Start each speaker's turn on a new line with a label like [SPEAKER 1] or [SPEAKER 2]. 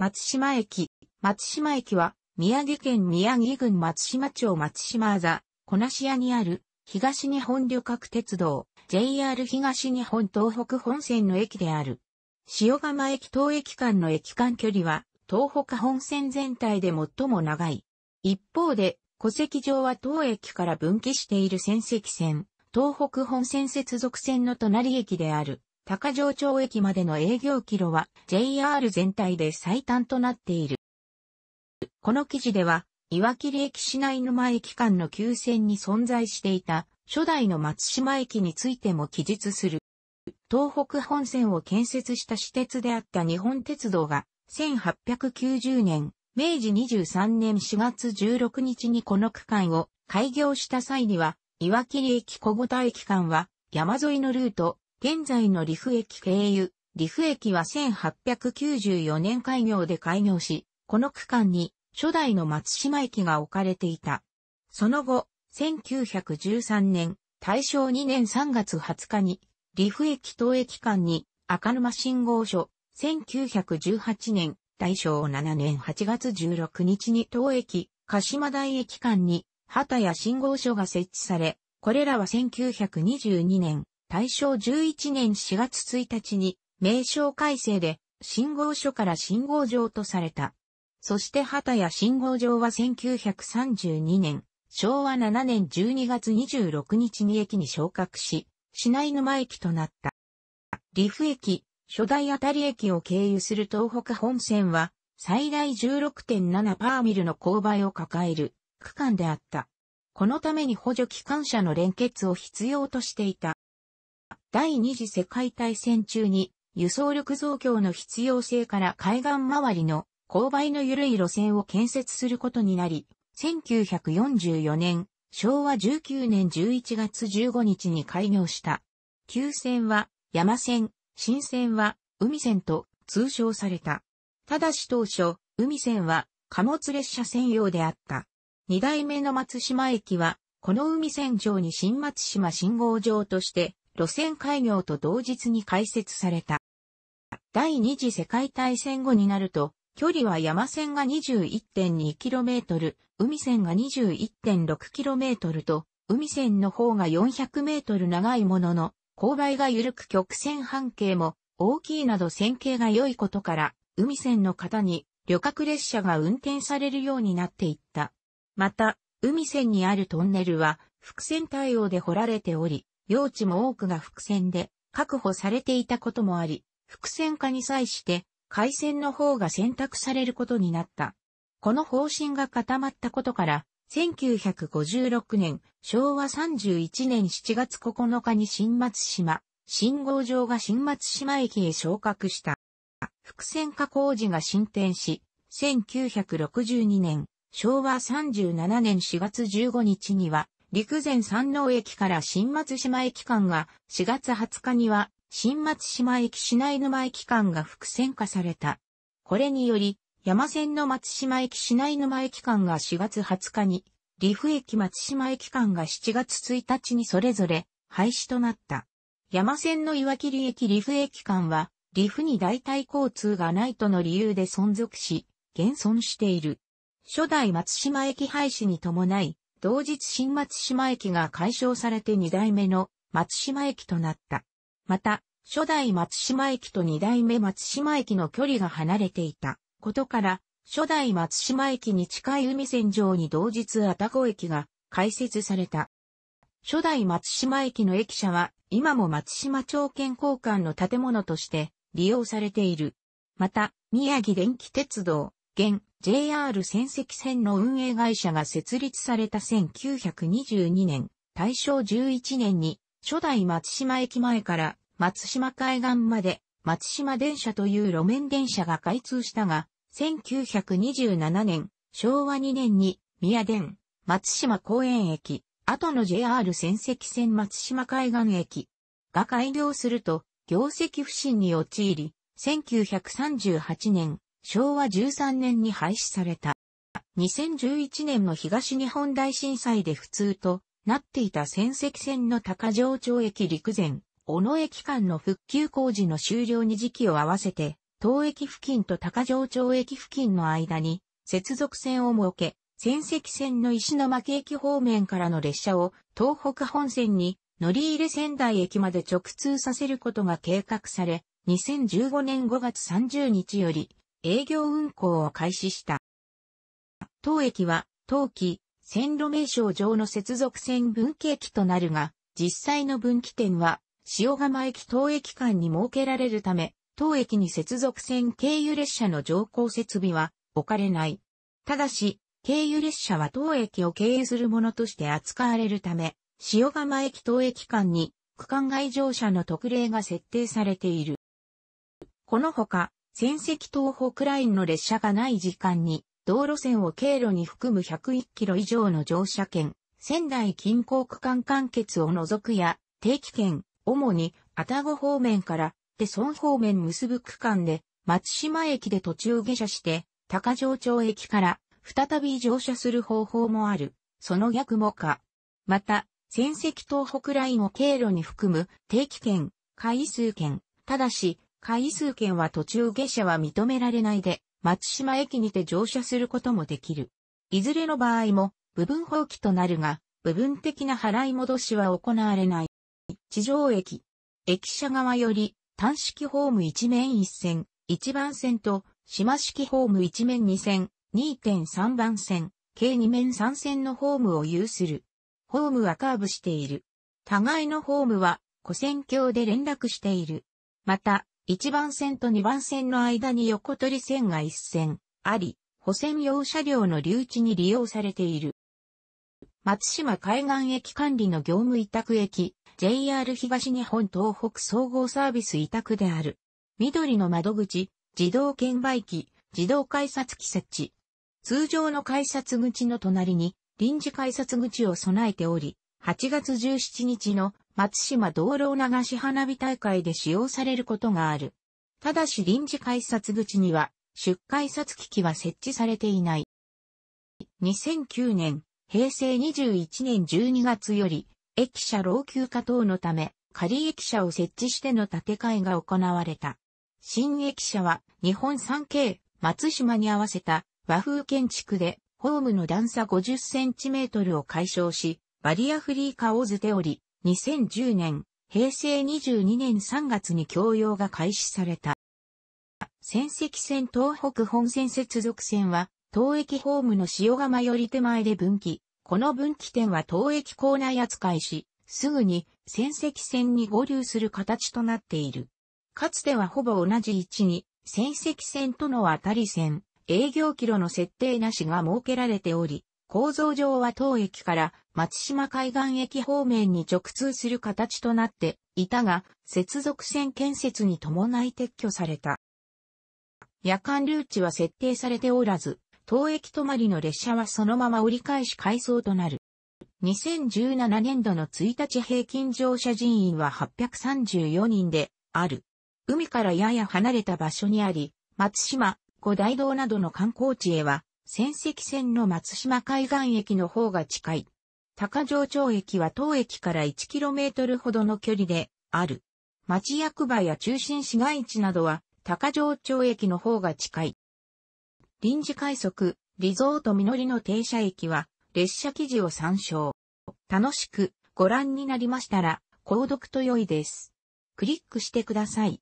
[SPEAKER 1] 松島駅。松島駅は、宮城県宮城郡松島町松島あざ、小梨屋にある、東日本旅客鉄道、JR 東日本東北本線の駅である。塩釜駅東駅間の駅間距離は、東北本線全体で最も長い。一方で、戸籍上は東駅から分岐している仙石線、東北本線接続線の隣駅である。高城町駅までの営業キロは JR 全体で最短となっている。この記事では、岩切駅市内沼駅間の急線に存在していた初代の松島駅についても記述する。東北本線を建設した私鉄であった日本鉄道が1890年、明治23年4月16日にこの区間を開業した際には、岩切駅小五田駅間は山沿いのルート現在のリフ駅経由、リフ駅は1894年開業で開業し、この区間に初代の松島駅が置かれていた。その後、1913年、大正2年3月20日に、リフ駅東駅間に赤沼信号所、1918年、大正7年8月16日に東駅、鹿島台駅間に、旗や信号所が設置され、これらは1922年、大正11年4月1日に名称改正で信号所から信号場とされた。そして旗や信号場は1932年、昭和7年12月26日に駅に昇格し、市内沼駅となった。リフ駅、初代あたり駅を経由する東北本線は、最大16.7パーミルの勾配を抱える区間であった。このために補助機関車の連結を必要としていた。第二次世界大戦中に輸送力増強の必要性から海岸周りの勾配の緩い路線を建設することになり、1944年、昭和19年11月15日に開業した。旧線は山線、新線は海線と通称された。ただし当初、海線は貨物列車専用であった。二代目の松島駅は、この海線上に新松島信号場として路線開業と同日に開設された。第二次世界大戦後になると、距離は山線が 21.2km、海線が 21.6km と、海線の方が 400m 長いものの、勾配が緩く曲線半径も大きいなど線形が良いことから、海線の方に旅客列車が運転されるようになっていった。また、海線にあるトンネルは、伏線対応で掘られており、用地も多くが伏線で確保されていたこともあり、伏線化に際して海線の方が選択されることになった。この方針が固まったことから、1956年、昭和31年7月9日に新松島、信号場が新松島駅へ昇格した。伏線化工事が進展し、1962年、昭和37年4月15日には、陸前山王駅から新松島駅間が4月20日には新松島駅市内沼駅間が複線化された。これにより、山線の松島駅市内沼駅間が4月20日に、陸府駅松島駅間が7月1日にそれぞれ廃止となった。山線の岩切駅陸府駅間は、陸府に代替交通がないとの理由で存続し、現存している。初代松島駅廃止に伴い、同日新松島駅が解消されて2代目の松島駅となった。また、初代松島駅と2代目松島駅の距離が離れていたことから、初代松島駅に近い海線上に同日愛宕駅が開設された。初代松島駅の駅舎は今も松島町健康館の建物として利用されている。また、宮城電気鉄道、現 JR 仙石線の運営会社が設立された1922年、大正11年に初代松島駅前から松島海岸まで松島電車という路面電車が開通したが、1927年、昭和2年に宮電、松島公園駅、後の JR 仙石線松島海岸駅が開業すると業績不振に陥り、1938年、昭和13年に廃止された。2011年の東日本大震災で不通となっていた仙石線の高城町駅陸前、小野駅間の復旧工事の終了に時期を合わせて、当駅付近と高城町駅付近の間に接続線を設け、仙石線の石巻駅方面からの列車を東北本線に乗り入れ仙台駅まで直通させることが計画され、2015年5月30日より営業運行を開始した。当駅は、当期、線路名称上の接続線分岐駅となるが、実際の分岐点は、塩釜駅当駅間に設けられるため、当駅に接続線経由列車の乗降設備は置かれない。ただし、経由列車は当駅を経営するものとして扱われるため、塩釜駅当駅間に区間外乗車の特例が設定されている。このほか、仙石東北ラインの列車がない時間に、道路線を経路に含む101キロ以上の乗車券、仙台近郊区間間欠を除くや、定期券、主に、愛宕方面から、で村方面結ぶ区間で、松島駅で途中下車して、高城町駅から、再び乗車する方法もある。その逆もか。また、仙石東北ラインを経路に含む定期券、回数券、ただし、回数券は途中下車は認められないで、松島駅にて乗車することもできる。いずれの場合も、部分放棄となるが、部分的な払い戻しは行われない。地上駅。駅舎側より、単式ホーム一面一線、一番線と、島式ホーム一面二線、2.3番線、計二面三線のホームを有する。ホームはカーブしている。互いのホームは、古線橋で連絡している。また、1番線と2番線の間に横取り線が1線あり、補線用車両の留置に利用されている。松島海岸駅管理の業務委託駅、JR 東日本東北総合サービス委託である。緑の窓口、自動券売機、自動改札機設置。通常の改札口の隣に臨時改札口を備えており、8月17日の松島道路流し花火大会で使用されることがある。ただし臨時改札口には、出改札機器は設置されていない。2009年、平成21年12月より、駅舎老朽化等のため、仮駅舎を設置しての建て替えが行われた。新駅舎は、日本 3K 松島に合わせた和風建築で、ホームの段差50センチメートルを解消し、バリアフリー化を図ており、2010年、平成22年3月に共用が開始された。仙石線東北本線接続線は、東駅ホームの塩釜より手前で分岐。この分岐点は東駅構内扱いし、すぐに仙石線に合流する形となっている。かつてはほぼ同じ位置に、仙石線との当たり線、営業キロの設定なしが設けられており、構造上は当駅から松島海岸駅方面に直通する形となっていたが、接続線建設に伴い撤去された。夜間ルーチは設定されておらず、当駅止まりの列車はそのまま折り返し回装となる。2017年度の1日平均乗車人員は834人である。海からやや離れた場所にあり、松島、五大道などの観光地へは仙石線の松島海岸駅の方が近い。高城町駅は当駅から 1km ほどの距離である。町役場や中心市街地などは高城町駅の方が近い。臨時快速、リゾート実りの停車駅は列車記事を参照。楽しくご覧になりましたら、購読と良いです。クリックしてください。